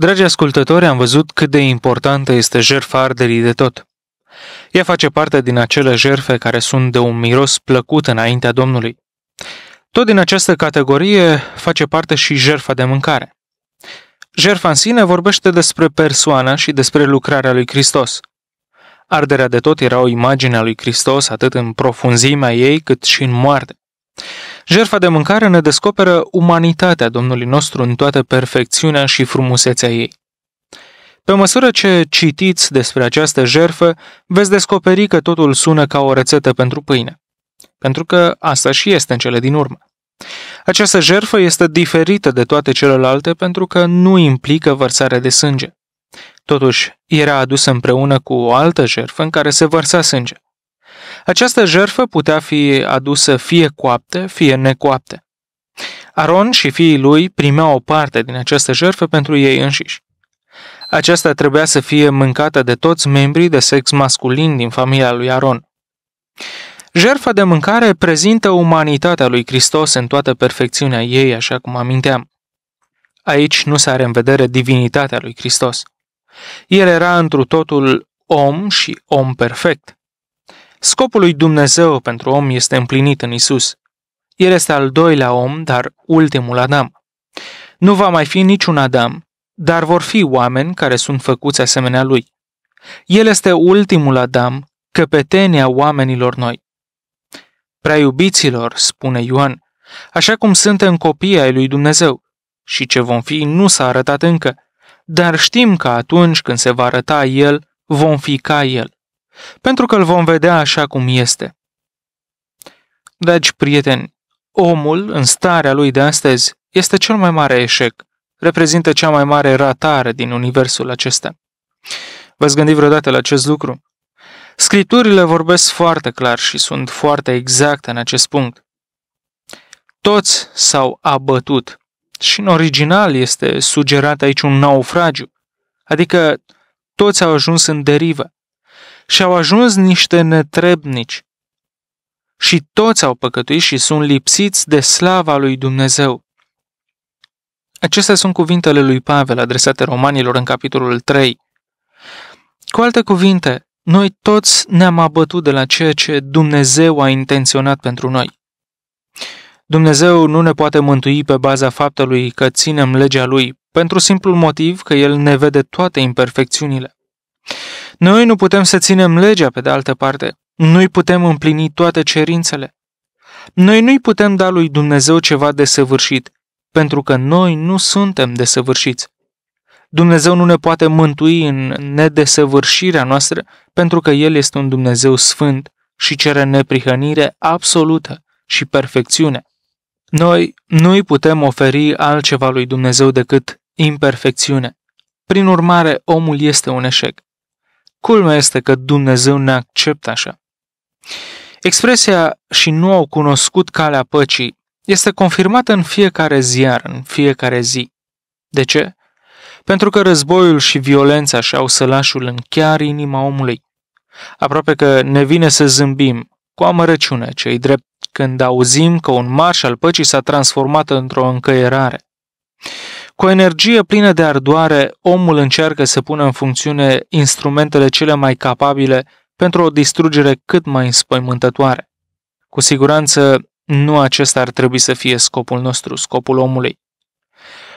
Dragi ascultători, am văzut cât de importantă este jertfa arderii de tot. Ea face parte din acele jerfe care sunt de un miros plăcut înaintea Domnului. Tot din această categorie face parte și jertfa de mâncare. Jertfa în sine vorbește despre persoana și despre lucrarea lui Hristos. Arderea de tot era o imagine a lui Hristos atât în profunzimea ei cât și în moarte. Jerfa de mâncare ne descoperă umanitatea Domnului nostru în toată perfecțiunea și frumusețea ei. Pe măsură ce citiți despre această jerfă, veți descoperi că totul sună ca o rețetă pentru pâine. Pentru că asta și este în cele din urmă. Această jerfă este diferită de toate celelalte pentru că nu implică vărsarea de sânge. Totuși, era adusă împreună cu o altă jerfă în care se vărsa sânge. Această jertfă putea fi adusă fie coaptă, fie necoaptă. Aron și fiii lui primeau o parte din această jertfă pentru ei înșiși. Aceasta trebuia să fie mâncată de toți membrii de sex masculin din familia lui Aron. Jertfa de mâncare prezintă umanitatea lui Hristos în toată perfecțiunea ei, așa cum aminteam. Aici nu se are în vedere divinitatea lui Hristos. El era întru totul om și om perfect. Scopul lui Dumnezeu pentru om este împlinit în Isus. El este al doilea om, dar ultimul Adam. Nu va mai fi niciun Adam, dar vor fi oameni care sunt făcuți asemenea lui. El este ultimul Adam, căpetenia oamenilor noi. Prea iubiților, spune Ioan, așa cum suntem copii ai lui Dumnezeu și ce vom fi nu s-a arătat încă, dar știm că atunci când se va arăta El, vom fi ca El pentru că îl vom vedea așa cum este. Dragi prieteni, omul, în starea lui de astăzi, este cel mai mare eșec, reprezintă cea mai mare ratare din universul acesta. V-ați gândit vreodată la acest lucru? Scripturile vorbesc foarte clar și sunt foarte exacte în acest punct. Toți s-au abătut și în original este sugerat aici un naufragiu, adică toți au ajuns în derivă și au ajuns niște netrebnici. Și toți au păcătuit și sunt lipsiți de slava lui Dumnezeu. Acestea sunt cuvintele lui Pavel adresate romanilor în capitolul 3. Cu alte cuvinte, noi toți ne-am abătut de la ceea ce Dumnezeu a intenționat pentru noi. Dumnezeu nu ne poate mântui pe baza faptului că ținem legea Lui, pentru simplul motiv că El ne vede toate imperfecțiunile. Noi nu putem să ținem legea pe de altă parte. nu putem împlini toate cerințele. Noi nu-i putem da lui Dumnezeu ceva desăvârșit, pentru că noi nu suntem desăvârșiți. Dumnezeu nu ne poate mântui în nedesăvârșirea noastră, pentru că El este un Dumnezeu sfânt și cere neprihănire absolută și perfecțiune. Noi nu îi putem oferi altceva lui Dumnezeu decât imperfecțiune. Prin urmare, omul este un eșec. Culmea este că Dumnezeu ne acceptă așa. Expresia și nu au cunoscut calea păcii este confirmată în fiecare ziar, în fiecare zi. De ce? Pentru că războiul și violența și-au sălașul în chiar inima omului. Aproape că ne vine să zâmbim cu amărăciune cei drept când auzim că un marș al păcii s-a transformat într-o încăierare. Cu o energie plină de ardoare, omul încearcă să pună în funcțiune instrumentele cele mai capabile pentru o distrugere cât mai înspăimântătoare. Cu siguranță, nu acesta ar trebui să fie scopul nostru, scopul omului.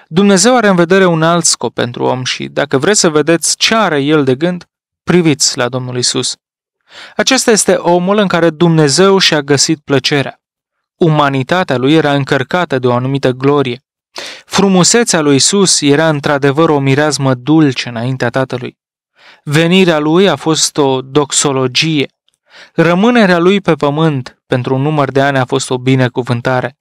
Dumnezeu are în vedere un alt scop pentru om și, dacă vreți să vedeți ce are el de gând, priviți la Domnul Isus. Acesta este omul în care Dumnezeu și-a găsit plăcerea. Umanitatea lui era încărcată de o anumită glorie. Frumusețea lui Isus era într-adevăr o mireazmă dulce înaintea Tatălui. Venirea lui a fost o doxologie. Rămânerea lui pe pământ pentru un număr de ani a fost o binecuvântare,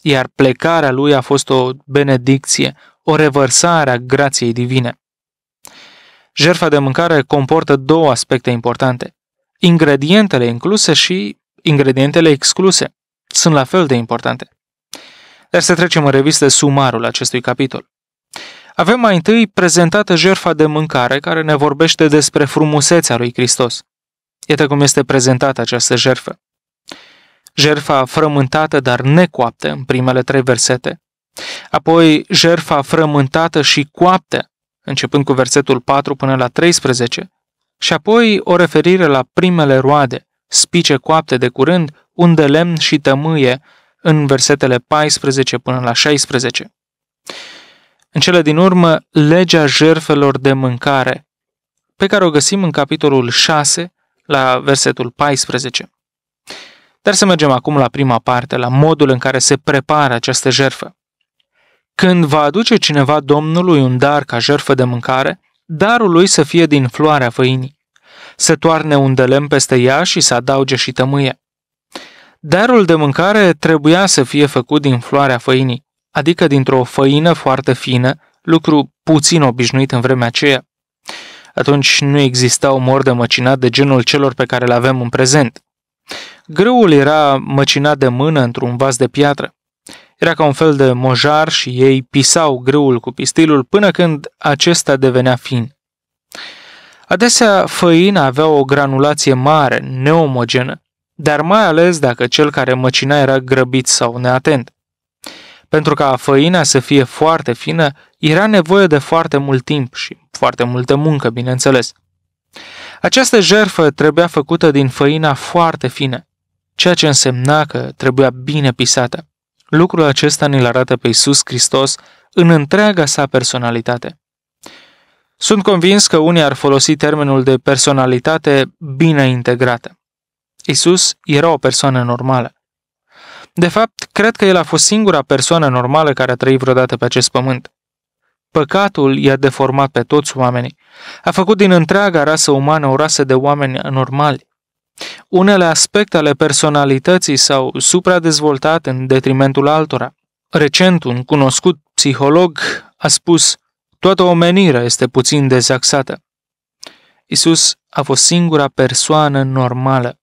iar plecarea lui a fost o benedicție, o revărsare a grației divine. Jerfa de mâncare comportă două aspecte importante. Ingredientele incluse și ingredientele excluse sunt la fel de importante. Dar să trecem în revistă sumarul acestui capitol. Avem mai întâi prezentată jertfa de mâncare care ne vorbește despre frumusețea lui Hristos. Iată cum este prezentată această jertfă. Jertfa frământată, dar necoaptă, în primele trei versete. Apoi jertfa frământată și coaptă, începând cu versetul 4 până la 13. Și apoi o referire la primele roade, spice coapte de curând, unde lemn și tămâie, în versetele 14 până la 16. În cele din urmă, legea jerfelor de mâncare, pe care o găsim în capitolul 6, la versetul 14. Dar să mergem acum la prima parte, la modul în care se prepară această jerfă. Când va aduce cineva Domnului un dar ca jerfă de mâncare, darul lui să fie din floarea făinii. Să toarne un de lemn peste ea și să adauge și tămâie. Darul de mâncare trebuia să fie făcut din floarea făinii, adică dintr-o făină foarte fină, lucru puțin obișnuit în vremea aceea. Atunci nu o mor de măcinat de genul celor pe care le avem în prezent. Grâul era măcinat de mână într-un vas de piatră. Era ca un fel de mojar și ei pisau grâul cu pistilul până când acesta devenea fin. Adesea, făina avea o granulație mare, neomogenă, dar mai ales dacă cel care măcina era grăbit sau neatent. Pentru ca făina să fie foarte fină, era nevoie de foarte mult timp și foarte multă muncă, bineînțeles. Această jerfă trebuia făcută din făina foarte fină, ceea ce însemna că trebuia bine pisată. Lucrul acesta ne-l arată pe Iisus Hristos în întreaga sa personalitate. Sunt convins că unii ar folosi termenul de personalitate bine integrată. Isus era o persoană normală. De fapt, cred că el a fost singura persoană normală care a trăit vreodată pe acest pământ. Păcatul i-a deformat pe toți oamenii. A făcut din întreaga rasă umană o rasă de oameni anormali. Unele aspecte ale personalității s-au supradezvoltat în detrimentul altora. Recent, un cunoscut psiholog a spus, toată omenirea este puțin dezaxată. Isus a fost singura persoană normală.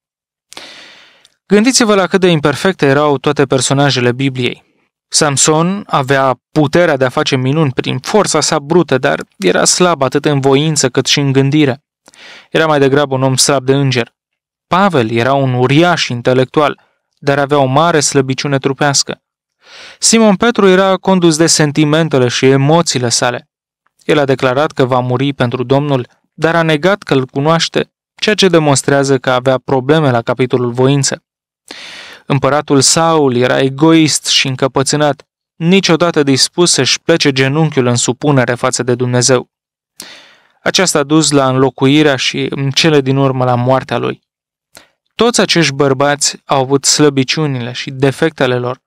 Gândiți-vă la cât de imperfecte erau toate personajele Bibliei. Samson avea puterea de a face minuni prin forța sa brută, dar era slab atât în voință cât și în gândire. Era mai degrabă un om slab de înger. Pavel era un uriaș intelectual, dar avea o mare slăbiciune trupească. Simon Petru era condus de sentimentele și emoțiile sale. El a declarat că va muri pentru Domnul, dar a negat că îl cunoaște, ceea ce demonstrează că avea probleme la capitolul voință. Împăratul Saul era egoist și încăpățânat, niciodată dispus să-și plece genunchiul în supunere față de Dumnezeu. Aceasta a dus la înlocuirea și în cele din urmă la moartea lui. Toți acești bărbați au avut slăbiciunile și defectele lor.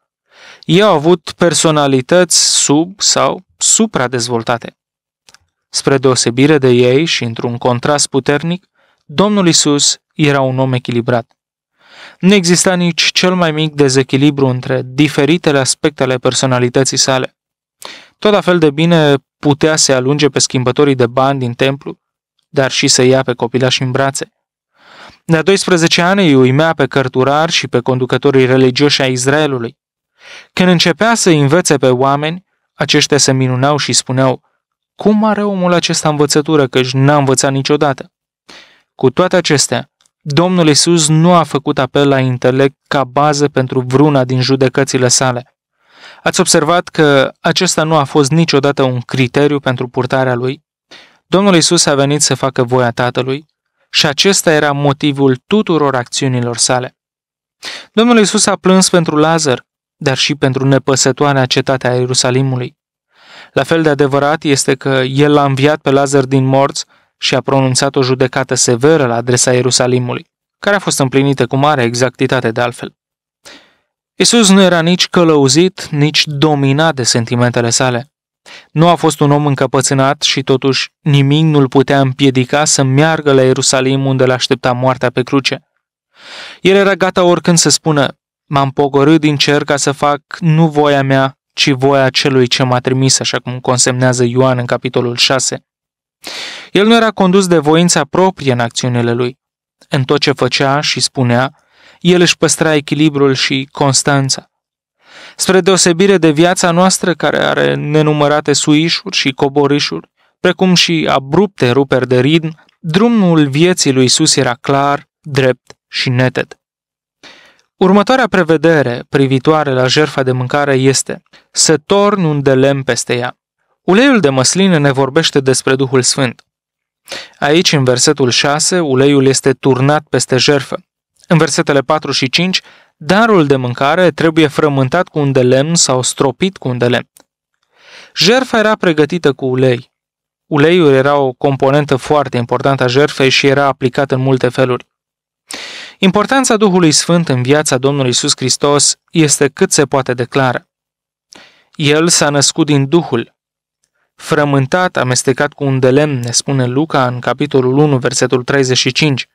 Ei au avut personalități sub sau supra-dezvoltate. Spre deosebire de ei și într-un contrast puternic, Domnul Isus era un om echilibrat. Nu exista nici cel mai mic dezechilibru între diferitele aspecte ale personalității sale. Tot la fel de bine putea să alunge pe schimbătorii de bani din templu, dar și să ia pe copilași în brațe. La 12 ani îi uimea pe cărturar și pe conducătorii religioși ai Israelului. Când începea să învețe pe oameni, aceștia se minunau și spuneau, cum are omul acesta învățătură, că își n-a învățat niciodată? Cu toate acestea, Domnul Isus nu a făcut apel la intelect ca bază pentru vruna din judecățile sale. Ați observat că acesta nu a fost niciodată un criteriu pentru purtarea lui? Domnul Isus a venit să facă voia Tatălui și acesta era motivul tuturor acțiunilor sale. Domnul Isus a plâns pentru Lazar, dar și pentru nepăsătoarea cetatea Ierusalimului. La fel de adevărat este că El l a înviat pe Lazar din morți și a pronunțat o judecată severă la adresa Ierusalimului, care a fost împlinită cu mare exactitate de altfel. Isus nu era nici călăuzit, nici dominat de sentimentele sale. Nu a fost un om încăpățânat și totuși nimic nu-l putea împiedica să meargă la Ierusalim unde l-aștepta moartea pe cruce. El era gata oricând să spună, m-am pogorât din cer ca să fac nu voia mea, ci voia celui ce m-a trimis, așa cum consemnează Ioan în capitolul 6. El nu era condus de voința proprie în acțiunile lui. În tot ce făcea și spunea, el își păstra echilibrul și constanța. Spre deosebire de viața noastră care are nenumărate suișuri și coborișuri, precum și abrupte ruperi de ritm, drumul vieții lui Isus era clar, drept și neted. Următoarea prevedere privitoare la jertfa de mâncare este să torni un de lemn peste ea. Uleiul de măsline ne vorbește despre Duhul Sfânt. Aici, în versetul 6, uleiul este turnat peste jerfă. În versetele 4 și 5, darul de mâncare trebuie frământat cu un de lemn sau stropit cu un de lemn. Jerfa era pregătită cu ulei. Uleiul era o componentă foarte importantă a jerfei și era aplicat în multe feluri. Importanța Duhului Sfânt în viața Domnului Isus Hristos este cât se poate declara. El s-a născut din Duhul, frământat, amestecat cu un de lemn, ne spune Luca în capitolul 1, versetul 35.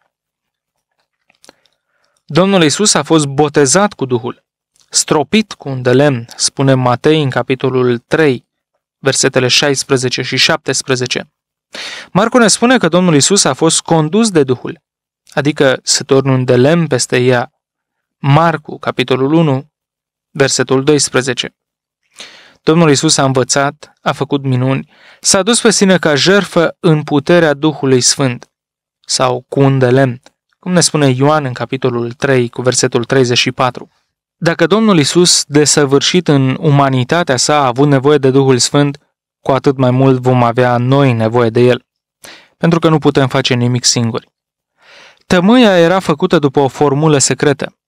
Domnul Isus a fost botezat cu Duhul, stropit cu un de lemn, spune Matei în capitolul 3, versetele 16 și 17. Marcu ne spune că Domnul Isus a fost condus de Duhul, adică să tornă un de lemn peste ea. Marcu, capitolul 1, versetul 12. Domnul Isus a învățat, a făcut minuni, s-a dus pe sine ca jerfă în puterea Duhului Sfânt sau cu un de lemn, cum ne spune Ioan în capitolul 3 cu versetul 34. Dacă Domnul Isus, desăvârșit în umanitatea sa, a avut nevoie de Duhul Sfânt, cu atât mai mult vom avea noi nevoie de El, pentru că nu putem face nimic singuri. Tămâia era făcută după o formulă secretă.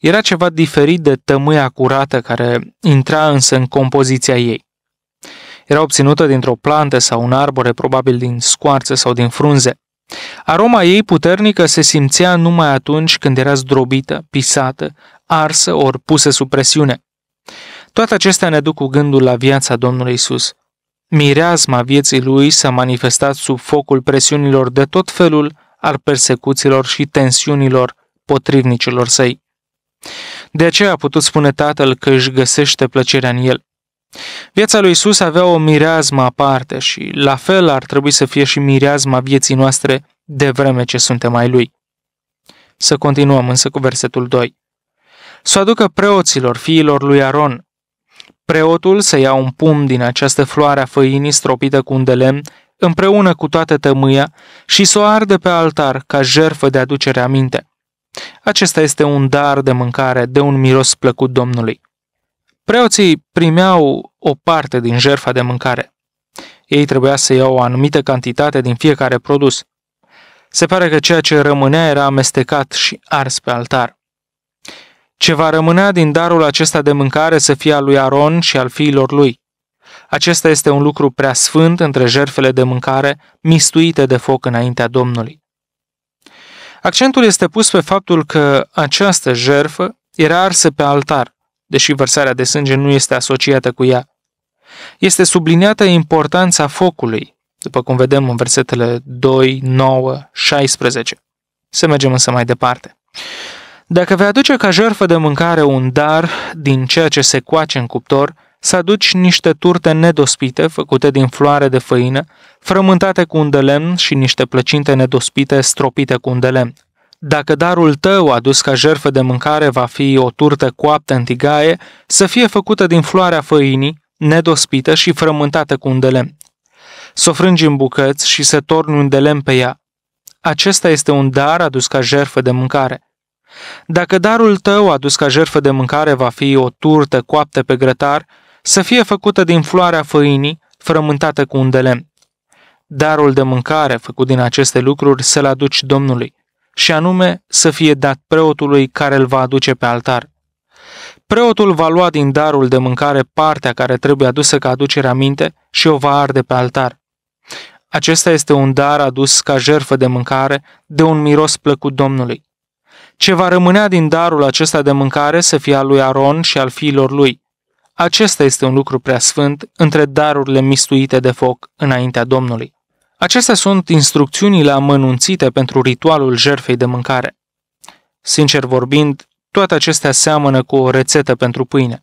Era ceva diferit de tămâia curată care intra însă în compoziția ei. Era obținută dintr-o plantă sau un arbore, probabil din scoarță sau din frunze. Aroma ei puternică se simțea numai atunci când era zdrobită, pisată, arsă ori pusă sub presiune. Toate acestea ne duc cu gândul la viața Domnului Isus. Mireazma vieții lui s-a manifestat sub focul presiunilor de tot felul al persecuțiilor și tensiunilor potrivnicilor săi. De aceea a putut spune tatăl că își găsește plăcerea în el. Viața lui Isus avea o mireazmă aparte și la fel ar trebui să fie și mireazma vieții noastre de vreme ce suntem ai lui. Să continuăm însă cu versetul 2. Să o aducă preoților, fiilor lui Aron. Preotul să ia un pum din această floare a făinii stropită cu un de lemn, împreună cu toată tămâia, și să o arde pe altar ca jerfă de aducere aminte. Acesta este un dar de mâncare, de un miros plăcut Domnului. Preoții primeau o parte din jertfa de mâncare. Ei trebuia să iau o anumită cantitate din fiecare produs. Se pare că ceea ce rămânea era amestecat și ars pe altar. Ce va rămânea din darul acesta de mâncare să fie al lui Aron și al fiilor lui. Acesta este un lucru prea sfânt între jertfele de mâncare mistuite de foc înaintea Domnului. Accentul este pus pe faptul că această jerfă era arsă pe altar, deși vărsarea de sânge nu este asociată cu ea. Este subliniată importanța focului, după cum vedem în versetele 2, 9, 16. Să mergem însă mai departe. Dacă vei aduce ca jerfă de mâncare un dar din ceea ce se coace în cuptor, să aduci niște turte nedospite, făcute din floare de făină, frământate cu un de lemn și niște plăcinte nedospite stropite cu un de lemn. Dacă darul tău adus ca jerfă de mâncare va fi o turtă coaptă în tigaie, să fie făcută din floarea făinii, nedospită și frământată cu un de lemn. Să o frângi în bucăți și să torni un de lemn pe ea. Acesta este un dar adus ca jerfă de mâncare. Dacă darul tău adus ca jerfă de mâncare va fi o turtă coaptă pe grătar, să fie făcută din floarea făinii, frământată cu un de lemn. Darul de mâncare făcut din aceste lucruri să-l aduci Domnului, și anume să fie dat preotului care îl va aduce pe altar. Preotul va lua din darul de mâncare partea care trebuie adusă ca aducere aminte și o va arde pe altar. Acesta este un dar adus ca jerfă de mâncare de un miros plăcut Domnului. Ce va rămânea din darul acesta de mâncare să fie al lui Aron și al fiilor lui. Acesta este un lucru prea sfânt între darurile mistuite de foc înaintea Domnului. Acestea sunt instrucțiunile amănunțite pentru ritualul jerfei de mâncare. Sincer vorbind, toate acestea seamănă cu o rețetă pentru pâine.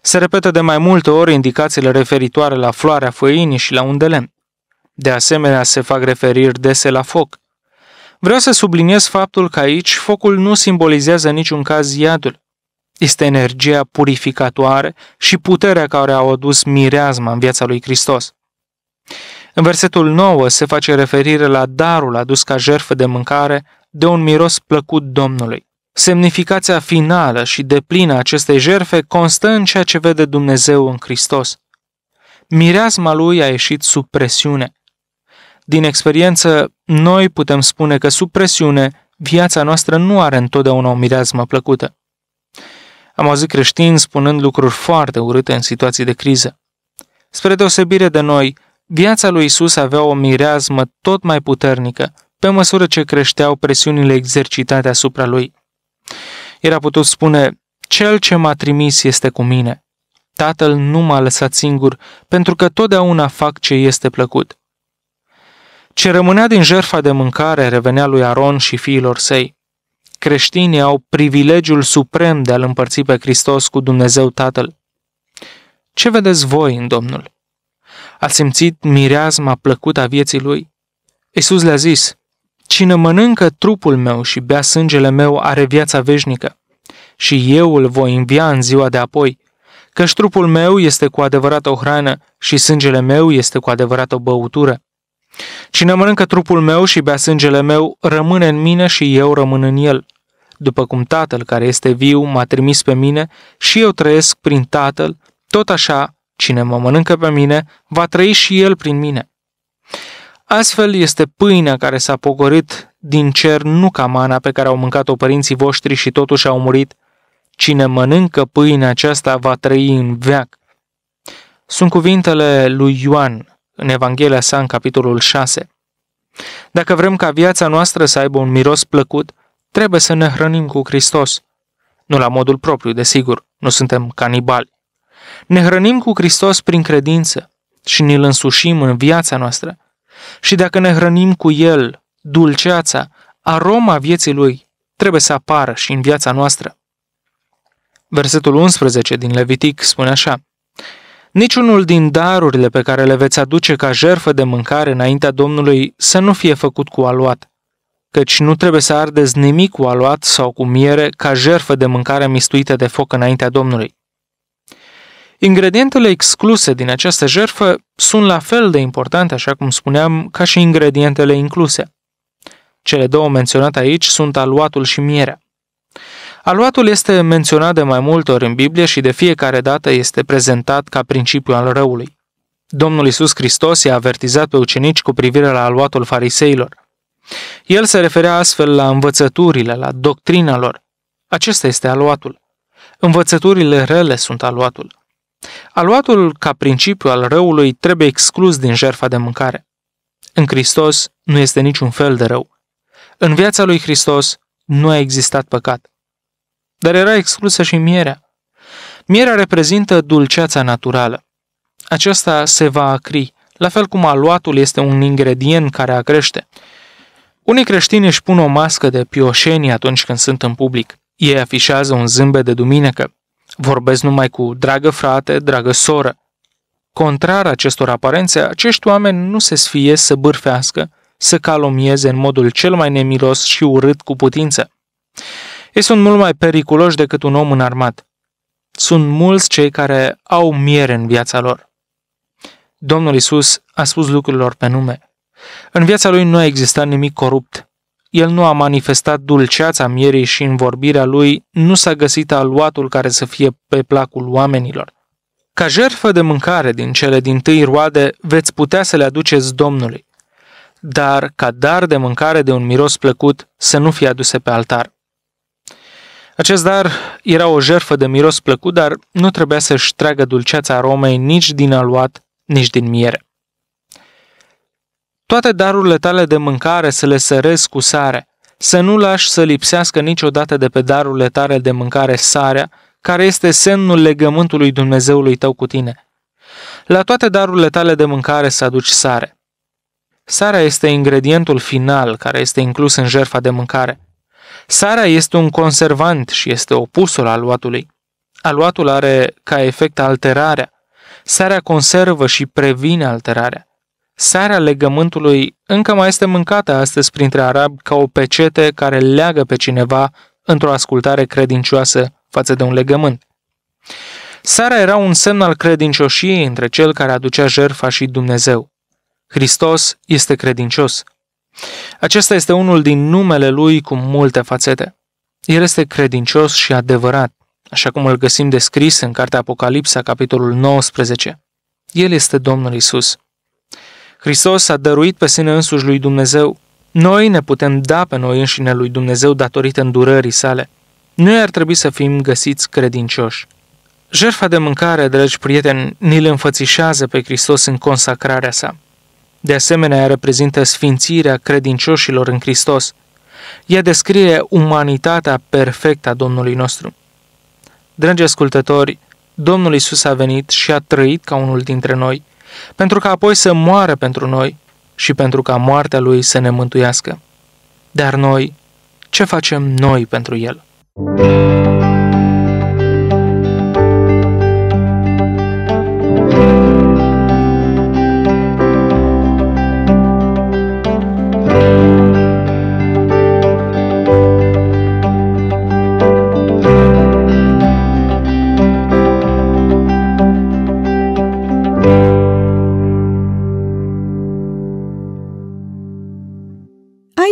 Se repetă de mai multe ori indicațiile referitoare la floarea făinii și la un de lemn. De asemenea, se fac referiri dese la foc. Vreau să subliniez faptul că aici focul nu simbolizează niciun caz iadul este energia purificatoare și puterea care au adus mireazma în viața lui Hristos. În versetul 9 se face referire la darul adus ca jertfă de mâncare de un miros plăcut Domnului. Semnificația finală și deplină a acestei jerfe constă în ceea ce vede Dumnezeu în Hristos. Mireasma lui a ieșit sub presiune. Din experiență, noi putem spune că sub presiune, viața noastră nu are întotdeauna o mireasmă plăcută. Am auzit creștini spunând lucruri foarte urâte în situații de criză. Spre deosebire de noi, viața lui Isus avea o mireazmă tot mai puternică, pe măsură ce creșteau presiunile exercitate asupra lui. Era putut spune, cel ce m-a trimis este cu mine. Tatăl nu m-a lăsat singur, pentru că totdeauna fac ce este plăcut. Ce rămânea din jertfa de mâncare revenea lui Aron și fiilor săi creștinii au privilegiul suprem de a-L împărți pe Hristos cu Dumnezeu Tatăl. Ce vedeți voi în Domnul? A simțit mireazma plăcută a vieții Lui? Iisus le-a zis, Cine mănâncă trupul meu și bea sângele meu are viața veșnică, și eu îl voi învia în ziua de apoi, căci trupul meu este cu adevărat o hrană și sângele meu este cu adevărat o băutură. Cine mănâncă trupul meu și bea sângele meu rămâne în mine și eu rămân în el după cum Tatăl care este viu m-a trimis pe mine și eu trăiesc prin Tatăl, tot așa, cine mă mănâncă pe mine, va trăi și el prin mine. Astfel este pâinea care s-a pogorit din cer nu ca mana pe care au mâncat-o părinții voștri și totuși au murit. Cine mănâncă pâinea aceasta va trăi în veac. Sunt cuvintele lui Ioan în Evanghelia sa în capitolul 6. Dacă vrem ca viața noastră să aibă un miros plăcut, Trebuie să ne hrănim cu Hristos. Nu la modul propriu, desigur, nu suntem canibali. Ne hrănim cu Hristos prin credință și ne-l însușim în viața noastră. Și dacă ne hrănim cu El, dulceața, aroma vieții Lui, trebuie să apară și în viața noastră. Versetul 11 din Levitic spune așa, Niciunul din darurile pe care le veți aduce ca jerfă de mâncare înaintea Domnului să nu fie făcut cu aluat, căci nu trebuie să ardeți nimic cu aluat sau cu miere ca jerfă de mâncare mistuită de foc înaintea Domnului. Ingredientele excluse din această jerfă sunt la fel de importante, așa cum spuneam, ca și ingredientele incluse. Cele două menționate aici sunt aluatul și mierea. Aluatul este menționat de mai multe ori în Biblie și de fiecare dată este prezentat ca principiu al răului. Domnul Isus Hristos i-a avertizat pe ucenici cu privire la aluatul fariseilor. El se referea astfel la învățăturile, la doctrina lor. Acesta este aluatul. Învățăturile rele sunt aluatul. Aluatul, ca principiu al răului, trebuie exclus din jertfa de mâncare. În Hristos nu este niciun fel de rău. În viața lui Hristos nu a existat păcat. Dar era exclusă și mierea. Mierea reprezintă dulceața naturală. Aceasta se va acri, la fel cum aluatul este un ingredient care acrește. crește. Unii creștini își pun o mască de pioșenie atunci când sunt în public. Ei afișează un zâmbet de duminică. Vorbesc numai cu dragă frate, dragă soră. Contrar acestor aparențe, acești oameni nu se sfie să bârfească, să calomnieze în modul cel mai nemilos și urât cu putință. Ei sunt mult mai periculoși decât un om înarmat. Sunt mulți cei care au miere în viața lor. Domnul Isus a spus lucrurilor pe nume. În viața lui nu a existat nimic corupt. El nu a manifestat dulceața mierii și în vorbirea lui nu s-a găsit aluatul care să fie pe placul oamenilor. Ca jertfă de mâncare din cele din tâi roade veți putea să le aduceți Domnului, dar ca dar de mâncare de un miros plăcut să nu fie aduse pe altar. Acest dar era o jertfă de miros plăcut, dar nu trebuia să-și tragă dulceața aromei nici din aluat, nici din miere. Toate darurile tale de mâncare să le sărezi cu sare. Să nu lași să lipsească niciodată de pe darurile tale de mâncare sarea, care este semnul legământului Dumnezeului tău cu tine. La toate darurile tale de mâncare să aduci sare. Sarea este ingredientul final care este inclus în jertfa de mâncare. Sarea este un conservant și este opusul aluatului. Aluatul are ca efect alterarea. Sarea conservă și previne alterarea. Sarea legământului încă mai este mâncată astăzi printre arabi ca o pecete care leagă pe cineva într-o ascultare credincioasă față de un legământ. Sarea era un semn al credincioșiei între cel care aducea jertfa și Dumnezeu. Hristos este credincios. Acesta este unul din numele lui cu multe fațete. El este credincios și adevărat, așa cum îl găsim descris în cartea Apocalipsa, capitolul 19. El este Domnul Isus. Hristos a dăruit pe sine însuși lui Dumnezeu. Noi ne putem da pe noi înșine lui Dumnezeu datorită îndurării sale. Noi ar trebui să fim găsiți credincioși. Jertfa de mâncare, dragi prieteni, ni le înfățișează pe Hristos în consacrarea sa. De asemenea, ea reprezintă sfințirea credincioșilor în Hristos. Ea descrie umanitatea perfectă a Domnului nostru. Dragi ascultători, Domnul Isus a venit și a trăit ca unul dintre noi – pentru ca apoi să moară pentru noi și pentru ca moartea lui să ne mântuiască. Dar noi, ce facem noi pentru el? Thank you.